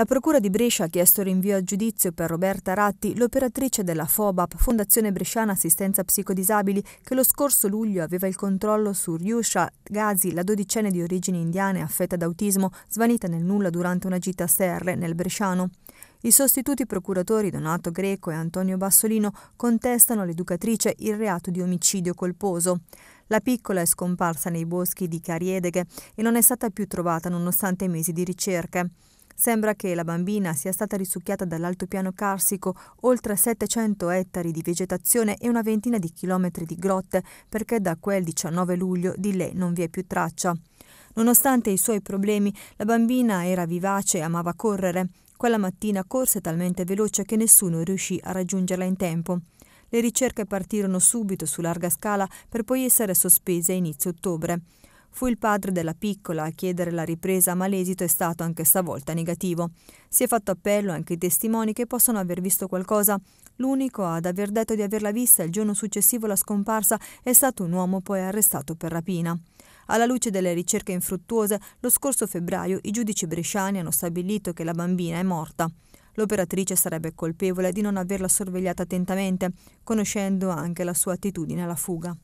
La Procura di Brescia ha chiesto rinvio a giudizio per Roberta Ratti, l'operatrice della FOBAP, Fondazione Bresciana Assistenza Psicodisabili, che lo scorso luglio aveva il controllo su Ryusha Ghazi, la dodicenne di origini indiane affetta da autismo, svanita nel nulla durante una gita a Serre, nel Bresciano. I sostituti procuratori Donato Greco e Antonio Bassolino contestano all'educatrice il reato di omicidio colposo. La piccola è scomparsa nei boschi di Cariedeghe e non è stata più trovata nonostante mesi di ricerche. Sembra che la bambina sia stata risucchiata dall'altopiano carsico oltre 700 ettari di vegetazione e una ventina di chilometri di grotte perché da quel 19 luglio di lei non vi è più traccia. Nonostante i suoi problemi, la bambina era vivace e amava correre. Quella mattina corse talmente veloce che nessuno riuscì a raggiungerla in tempo. Le ricerche partirono subito su larga scala per poi essere sospese a inizio ottobre. Fu il padre della piccola a chiedere la ripresa, ma l'esito è stato anche stavolta negativo. Si è fatto appello anche ai testimoni che possono aver visto qualcosa. L'unico ad aver detto di averla vista il giorno successivo alla scomparsa è stato un uomo poi arrestato per rapina. Alla luce delle ricerche infruttuose, lo scorso febbraio i giudici bresciani hanno stabilito che la bambina è morta. L'operatrice sarebbe colpevole di non averla sorvegliata attentamente, conoscendo anche la sua attitudine alla fuga.